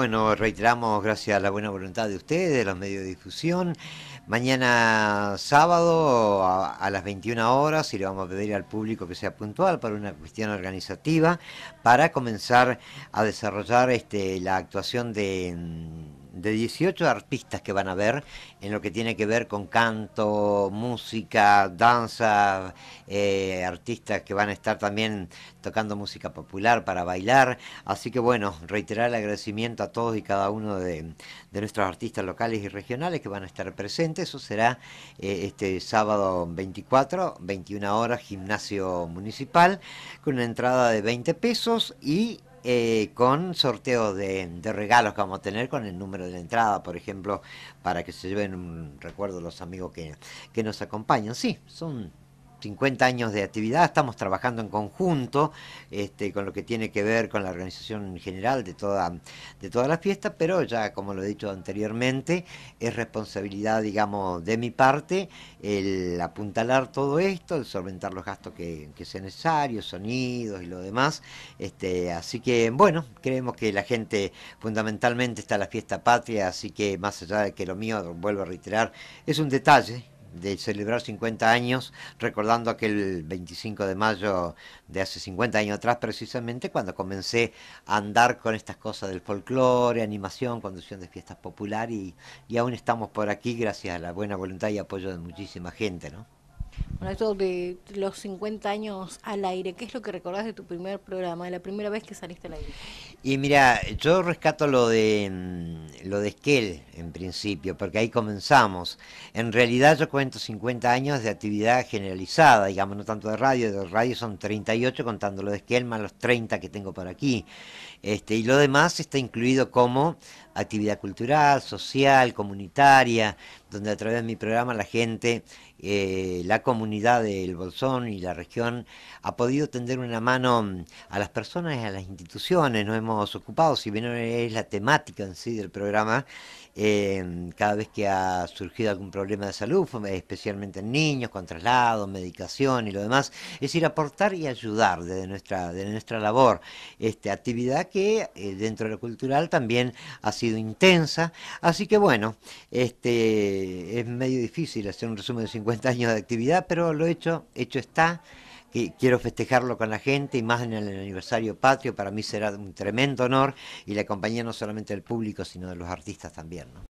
Bueno, reiteramos gracias a la buena voluntad de ustedes, de los medios de difusión. Mañana sábado a, las 21 horas y le vamos a pedir al público que sea puntual para una cuestión organizativa para comenzar a desarrollar este, la actuación de mm, de 18 artistas que van a ver en lo que tiene que ver con canto, música, danza, eh, artistas que van a estar también tocando música popular para bailar. Así que bueno, reiterar el agradecimiento a todos y cada uno de, nuestros artistas locales y regionales que van a estar presentes. Eso será eh, este sábado 24, 21 horas, gimnasio municipal, con una entrada de 20 pesos y eh, con sorteos de, regalos que vamos a tener con el número de la entrada, por ejemplo, para que se lleven un recuerdo los amigos que, que nos acompañan. Sí, son 50 años de actividad, estamos trabajando en conjunto este, con lo que tiene que ver con la organización general de toda, de la fiesta, pero ya como lo he dicho anteriormente, es responsabilidad, digamos, de mi parte el apuntalar todo esto, el solventar los gastos que, que sean necesarios, sonidos y lo demás. Este, así que, bueno, creemos que la gente fundamentalmente está en la fiesta patria, así que más allá de que lo mío, vuelvo a reiterar, es un detalle de celebrar 50 años, recordando aquel 25 de mayo de hace 50 años atrás, precisamente cuando comencé a andar con estas cosas del folclore, animación, conducción de fiestas populares y, aún estamos por aquí gracias a la buena voluntad y apoyo de muchísima gente, ¿no? Bueno, esto de los 50 años al aire, ¿qué es lo que recordás de tu primer programa, de la primera vez que saliste al aire? Y mira, yo rescato lo de mm, lo de Esquel, en principio, porque ahí comenzamos. En realidad yo cuento 50 años de actividad generalizada, digamos, no tanto de radio, de radio son 38 contando lo de Esquelma, los 30 que tengo por aquí. Este, y lo demás está incluido como actividad cultural, social, comunitaria, donde a través de mi programa la gente, eh, la comunidad del Bolsón y la región ha podido tender una mano mm, a las personas a las instituciones. Nos hemos ocupado, si bien es la temática en sí del programa, cada vez que ha surgido algún problema de salud, eh, especialmente en niños, con traslados, medicación y lo demás. Es a aportar y ayudar desde nuestra, de nuestra labor. Este, actividad que eh, dentro de lo cultural también ha sido intensa. Así que bueno, este, es medio difícil hacer un resumen de 50 años de actividad, pero lo hecho, hecho está quiero festejarlo con la gente y más en el aniversario patrio, para mí será un tremendo honor y la compañía no solamente del público, sino de los artistas también.